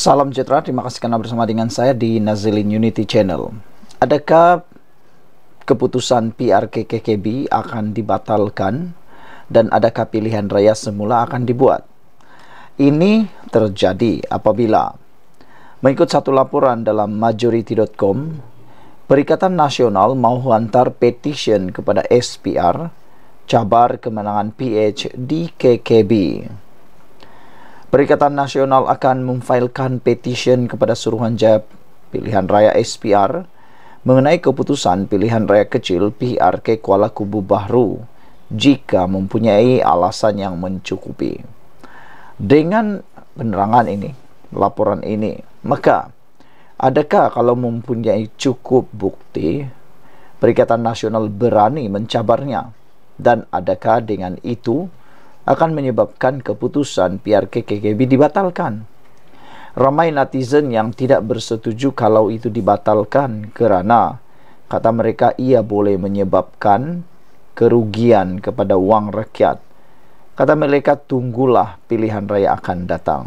Salam sejahtera, terima kasih karena bersama dengan saya di Nazilin Unity Channel. Adakah keputusan PRKKKB akan dibatalkan dan adakah pilihan raya semula akan dibuat? Ini terjadi apabila mengikut satu laporan dalam majority.com, Perikatan Nasional mau hantar petition kepada SPR Cabar Kemenangan PH di KKB. Perikatan Nasional akan memfailkan petisyen kepada Suruhanjaya Pilihan Raya SPR mengenai keputusan pilihan raya kecil PRK Kuala Kubu Bahru jika mempunyai alasan yang mencukupi. Dengan penerangan ini, laporan ini, maka adakah kalau mempunyai cukup bukti Perikatan Nasional berani mencabarnya dan adakah dengan itu akan menyebabkan keputusan PRK dibatalkan. Ramai netizen yang tidak bersetuju kalau itu dibatalkan kerana kata mereka ia boleh menyebabkan kerugian kepada wang rakyat. Kata mereka tunggulah pilihan raya akan datang.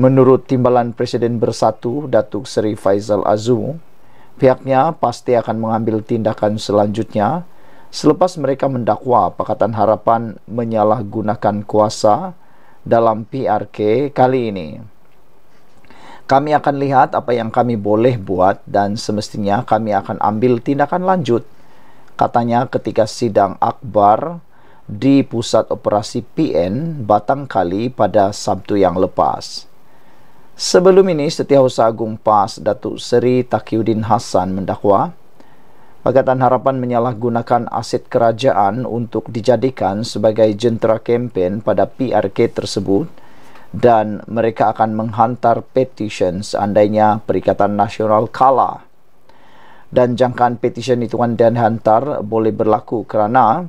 Menurut Timbalan Presiden Bersatu Datuk Seri Faizal Azu, pihaknya pasti akan mengambil tindakan selanjutnya Selepas mereka mendakwa Pakatan Harapan menyalahgunakan kuasa dalam PRK kali ini. Kami akan lihat apa yang kami boleh buat dan semestinya kami akan ambil tindakan lanjut, katanya ketika sidang akbar di pusat operasi PN Batang Kali pada Sabtu yang lepas. Sebelum ini, Setiausaha Agung PAS Datuk Seri Takyudin Hassan mendakwa, Pakatan Harapan menyalahgunakan aset kerajaan untuk dijadikan sebagai jentera kempen pada PRK tersebut dan mereka akan menghantar petition seandainya Perikatan Nasional kalah. Dan jangkaan petition itu dan hantar boleh berlaku kerana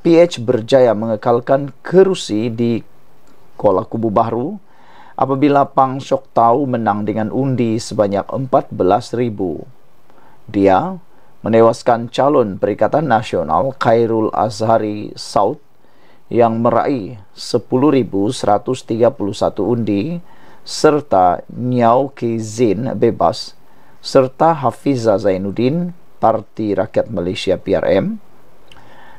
PH berjaya mengekalkan kerusi di Kuala Kubu Baru apabila Pang Sok Tau menang dengan undi sebanyak 14,000. Dia menewaskan calon Perikatan Nasional Khairul Azhari Saud yang meraih 10.131 undi serta Nyao Kizin bebas serta Hafiza Zainuddin Parti Rakyat Malaysia PRM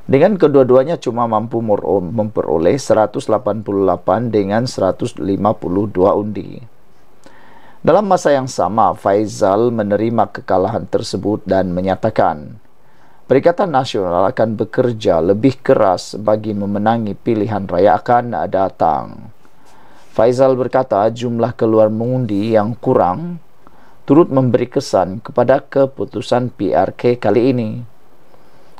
dengan kedua-duanya cuma mampu memperoleh 188 dengan 152 undi. Dalam masa yang sama, Faizal menerima kekalahan tersebut dan menyatakan, Perikatan Nasional akan bekerja lebih keras bagi memenangi pilihan raya akan datang. Faizal berkata jumlah keluar mengundi yang kurang turut memberi kesan kepada keputusan PRK kali ini.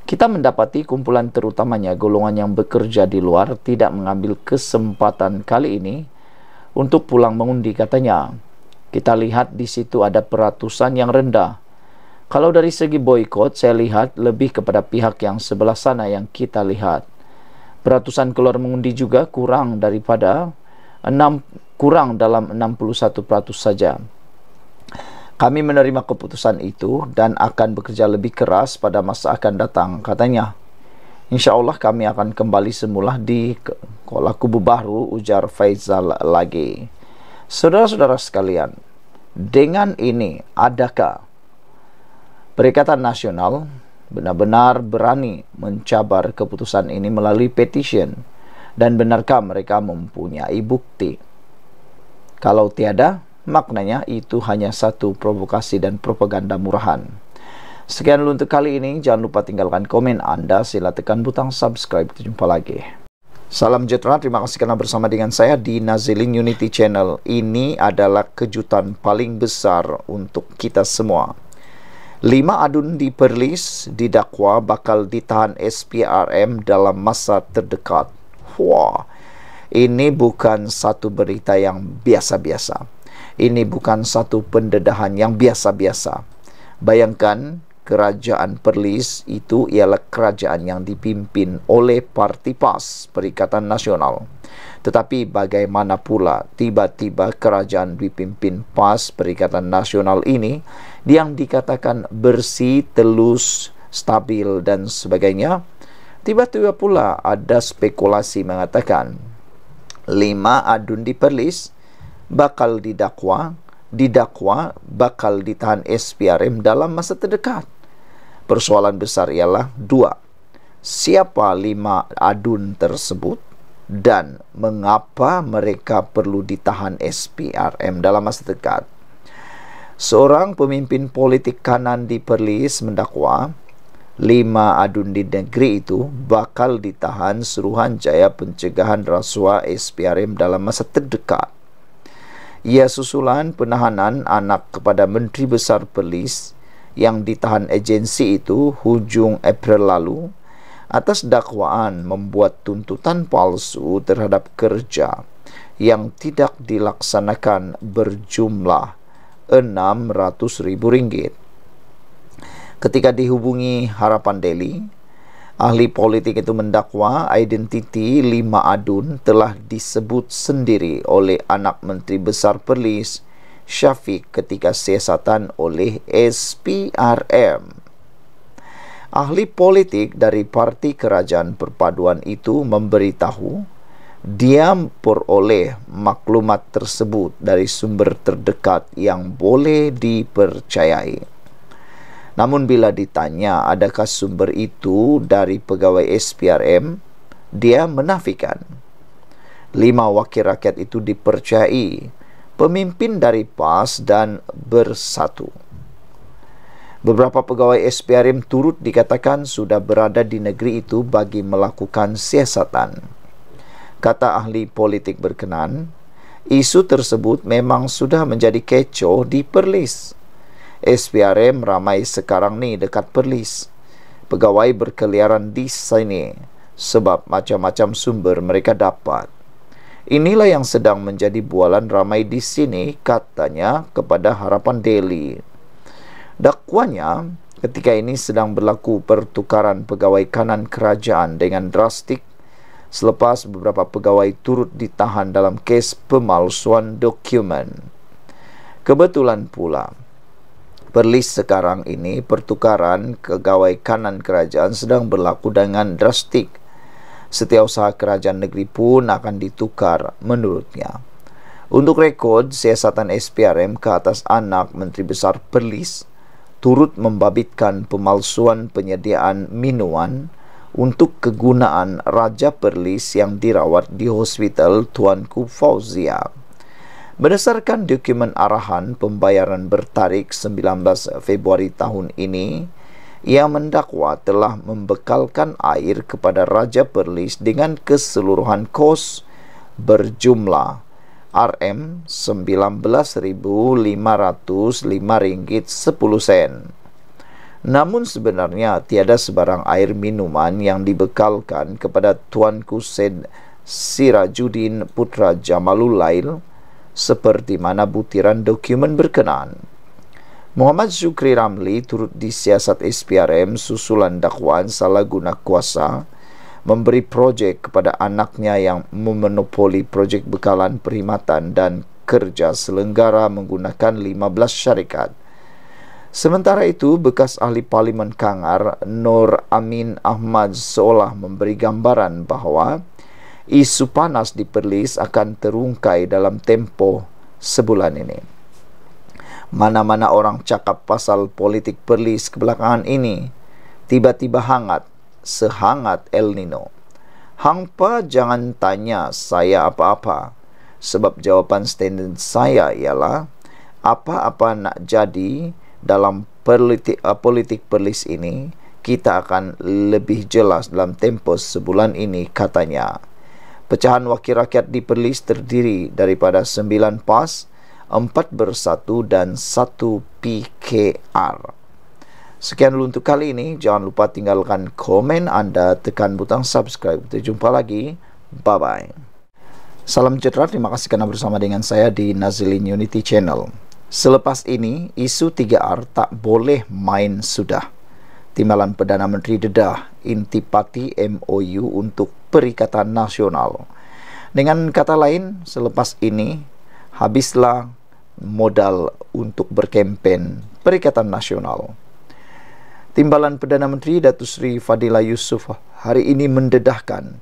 Kita mendapati kumpulan terutamanya golongan yang bekerja di luar tidak mengambil kesempatan kali ini untuk pulang mengundi katanya kita lihat di situ ada peratusan yang rendah. Kalau dari segi boykot, saya lihat lebih kepada pihak yang sebelah sana yang kita lihat. Peratusan keluar mengundi juga kurang daripada 6, kurang dalam 61 peratus saja. Kami menerima keputusan itu dan akan bekerja lebih keras pada masa akan datang, katanya. Insya Allah kami akan kembali semula di kolak kubu baru, ujar Faizal lagi. Saudara-saudara sekalian, dengan ini adakah Perikatan Nasional benar-benar berani mencabar keputusan ini melalui petition dan benarkah mereka mempunyai bukti? Kalau tiada, maknanya itu hanya satu provokasi dan propaganda murahan. Sekian dulu untuk kali ini, jangan lupa tinggalkan komen Anda, sila tekan butang subscribe, kita jumpa lagi. Salam sejahtera, terima kasih kerana bersama dengan saya di Nazilin Unity Channel. Ini adalah kejutan paling besar untuk kita semua. Lima adun di Perlis didakwa bakal ditahan SPRM dalam masa terdekat. Wah, ini bukan satu berita yang biasa-biasa. Ini bukan satu pendedahan yang biasa-biasa. Bayangkan kerajaan Perlis itu ialah kerajaan yang dipimpin oleh Parti PAS Perikatan Nasional. Tetapi bagaimana pula tiba-tiba kerajaan dipimpin PAS Perikatan Nasional ini yang dikatakan bersih, telus, stabil dan sebagainya? Tiba-tiba pula ada spekulasi mengatakan lima adun di Perlis bakal didakwa didakwa bakal ditahan SPRM dalam masa terdekat persoalan besar ialah dua siapa lima adun tersebut dan mengapa mereka perlu ditahan SPRM dalam masa dekat seorang pemimpin politik kanan di Perlis mendakwa lima adun di negeri itu bakal ditahan suruhan jaya pencegahan rasuah SPRM dalam masa terdekat ia susulan penahanan anak kepada Menteri Besar Perlis yang ditahan agensi itu hujung April lalu atas dakwaan membuat tuntutan palsu terhadap kerja yang tidak dilaksanakan berjumlah enam ratus ribu ringgit. Ketika dihubungi Harapan Delhi, ahli politik itu mendakwa identiti lima adun telah disebut sendiri oleh anak Menteri Besar Perlis Syafiq ketika siasatan oleh SPRM. Ahli politik dari Parti Kerajaan Perpaduan itu memberitahu dia peroleh maklumat tersebut dari sumber terdekat yang boleh dipercayai. Namun bila ditanya adakah sumber itu dari pegawai SPRM, dia menafikan. Lima wakil rakyat itu dipercayai pemimpin dari PAS dan Bersatu. Beberapa pegawai SPRM turut dikatakan sudah berada di negeri itu bagi melakukan siasatan. Kata ahli politik berkenan, isu tersebut memang sudah menjadi kecoh di Perlis. SPRM ramai sekarang ni dekat Perlis. Pegawai berkeliaran di sini sebab macam-macam sumber mereka dapat. Inilah yang sedang menjadi bualan ramai di sini, katanya kepada harapan Daily. Dakwanya, ketika ini sedang berlaku pertukaran pegawai kanan kerajaan dengan drastik selepas beberapa pegawai turut ditahan dalam kes pemalsuan dokumen. Kebetulan pula, Perlis sekarang ini pertukaran pegawai kanan kerajaan sedang berlaku dengan drastik setiausaha kerajaan negeri pun akan ditukar menurutnya. Untuk rekod, siasatan SPRM ke atas anak Menteri Besar Perlis turut membabitkan pemalsuan penyediaan minuman untuk kegunaan Raja Perlis yang dirawat di hospital Tuanku Fauzia. Berdasarkan dokumen arahan pembayaran bertarik 19 Februari tahun ini, ia mendakwa telah membekalkan air kepada Raja Perlis dengan keseluruhan kos berjumlah RM19,505 ringgit 10 sen. Namun sebenarnya tiada sebarang air minuman yang dibekalkan kepada Tuan Sid Sirajuddin Putra Jamalulail seperti mana butiran dokumen berkenaan. Muhammad Zukri Ramli turut disiasat SPRM susulan dakwaan salah guna kuasa memberi projek kepada anaknya yang memonopoli projek bekalan perkhidmatan dan kerja selenggara menggunakan 15 syarikat. Sementara itu, bekas ahli Parlimen Kangar, Nur Amin Ahmad seolah memberi gambaran bahawa isu panas di Perlis akan terungkai dalam tempoh sebulan ini mana-mana orang cakap pasal politik perlis kebelakangan ini tiba-tiba hangat sehangat El Nino. Hangpa jangan tanya saya apa-apa sebab jawapan standard saya ialah apa-apa nak jadi dalam politik, uh, politik perlis ini kita akan lebih jelas dalam tempoh sebulan ini katanya. Pecahan wakil rakyat di perlis terdiri daripada sembilan pas 4 bersatu dan 1 PKR. Sekian dulu untuk kali ini. Jangan lupa tinggalkan komen anda, tekan butang subscribe. Kita jumpa lagi. Bye-bye. Salam sejahtera, terima kasih kerana bersama dengan saya di Nazilin Unity Channel. Selepas ini, isu 3R tak boleh main sudah. Timbalan Perdana Menteri Dedah, intipati MOU untuk Perikatan Nasional. Dengan kata lain, selepas ini, habislah modal untuk berkempen Perikatan Nasional. Timbalan Perdana Menteri Datuk Sri Fadila Yusuf hari ini mendedahkan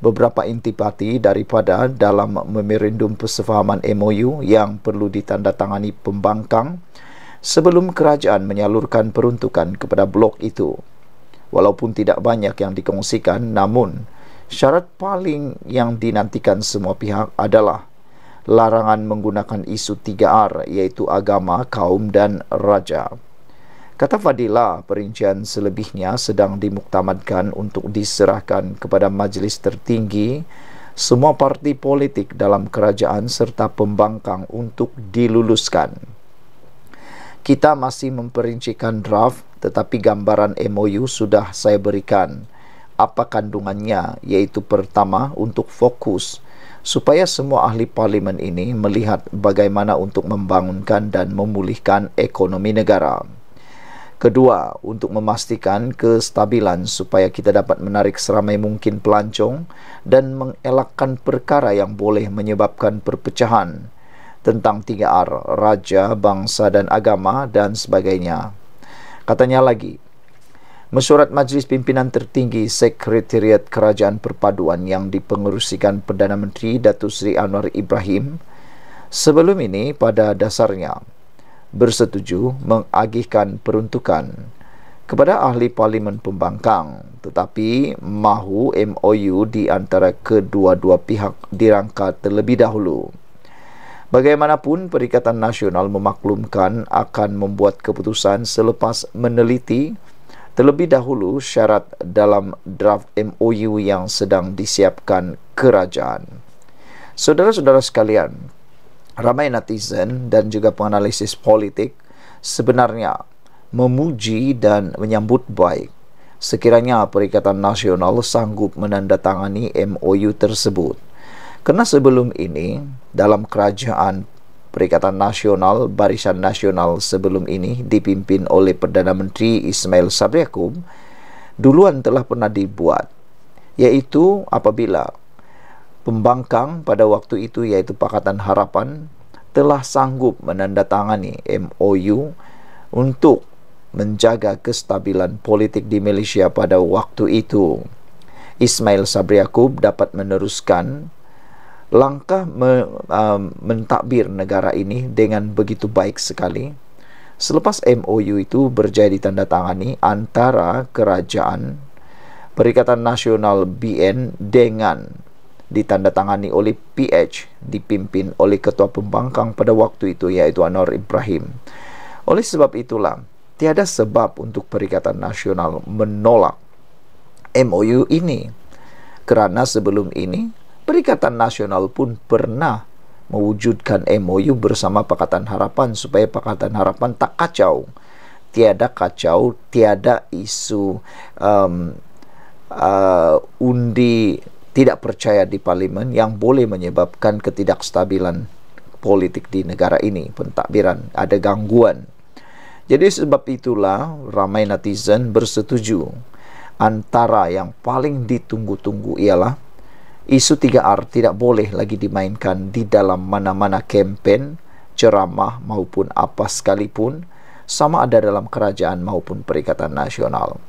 beberapa intipati daripada dalam memerindum persefahaman MOU yang perlu ditandatangani pembangkang sebelum kerajaan menyalurkan peruntukan kepada blok itu. Walaupun tidak banyak yang dikongsikan, namun syarat paling yang dinantikan semua pihak adalah larangan menggunakan isu 3R iaitu agama, kaum dan raja. Kata Fadila, perincian selebihnya sedang dimuktamadkan untuk diserahkan kepada majlis tertinggi semua parti politik dalam kerajaan serta pembangkang untuk diluluskan. Kita masih memperincikan draft tetapi gambaran MOU sudah saya berikan. Apa kandungannya? iaitu pertama untuk fokus untuk supaya semua ahli parlimen ini melihat bagaimana untuk membangunkan dan memulihkan ekonomi negara. Kedua, untuk memastikan kestabilan supaya kita dapat menarik seramai mungkin pelancong dan mengelakkan perkara yang boleh menyebabkan perpecahan tentang 3R, raja, bangsa dan agama dan sebagainya. Katanya lagi, mesurat Majlis Pimpinan Tertinggi Sekretariat Kerajaan Perpaduan yang dipengerusikan Perdana Menteri Datuk Seri Anwar Ibrahim sebelum ini pada dasarnya bersetuju mengagihkan peruntukan kepada Ahli Parlimen Pembangkang tetapi mahu MOU di antara kedua-dua pihak dirangka terlebih dahulu. Bagaimanapun Perikatan Nasional memaklumkan akan membuat keputusan selepas meneliti Terlebih dahulu syarat dalam draft MOU yang sedang disiapkan kerajaan. Saudara-saudara sekalian, ramai netizen dan juga penganalisis politik sebenarnya memuji dan menyambut baik sekiranya Perikatan Nasional sanggup menandatangani MOU tersebut. Kerana sebelum ini, dalam kerajaan Perikatan Nasional Barisan Nasional sebelum ini dipimpin oleh Perdana Menteri Ismail Sabri Yaakob duluan telah pernah dibuat iaitu apabila pembangkang pada waktu itu iaitu Pakatan Harapan telah sanggup menandatangani MOU untuk menjaga kestabilan politik di Malaysia pada waktu itu. Ismail Sabri Yaakob dapat meneruskan langkah me, uh, mentadbir negara ini dengan begitu baik sekali selepas MOU itu berjaya ditandatangani antara kerajaan Perikatan Nasional BN dengan ditandatangani oleh PH dipimpin oleh ketua pembangkang pada waktu itu yaitu Anwar Ibrahim. Oleh sebab itulah tiada sebab untuk Perikatan Nasional menolak MOU ini kerana sebelum ini Perikatan Nasional pun pernah mewujudkan MOU bersama Pakatan Harapan supaya Pakatan Harapan tak kacau. Tiada kacau, tiada isu um, uh, undi tidak percaya di parlimen yang boleh menyebabkan ketidakstabilan politik di negara ini, pentadbiran, ada gangguan. Jadi sebab itulah ramai netizen bersetuju antara yang paling ditunggu-tunggu ialah isu 3R tidak boleh lagi dimainkan di dalam mana-mana kempen, ceramah maupun apa sekalipun sama ada dalam kerajaan maupun perikatan nasional.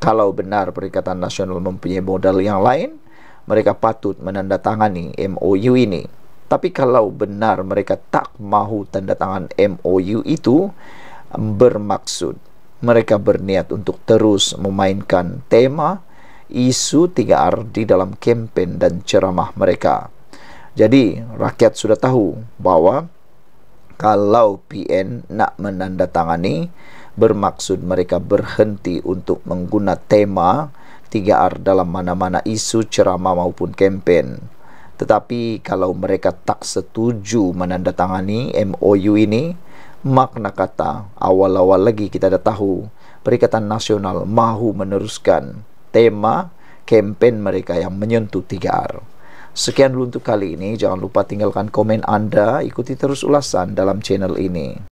Kalau benar perikatan nasional mempunyai modal yang lain, mereka patut menandatangani MOU ini. Tapi kalau benar mereka tak mahu tanda tangan MOU itu, bermaksud mereka berniat untuk terus memainkan tema isu 3R di dalam kempen dan ceramah mereka. Jadi, rakyat sudah tahu bahawa kalau PN nak menandatangani bermaksud mereka berhenti untuk menggunakan tema 3R dalam mana-mana isu ceramah maupun kempen. Tetapi kalau mereka tak setuju menandatangani MOU ini, makna kata awal-awal lagi kita dah tahu Perikatan Nasional mahu meneruskan tema kempen mereka yang menyentuh 3R. Sekian dulu untuk kali ini. Jangan lupa tinggalkan komen Anda. Ikuti terus ulasan dalam channel ini.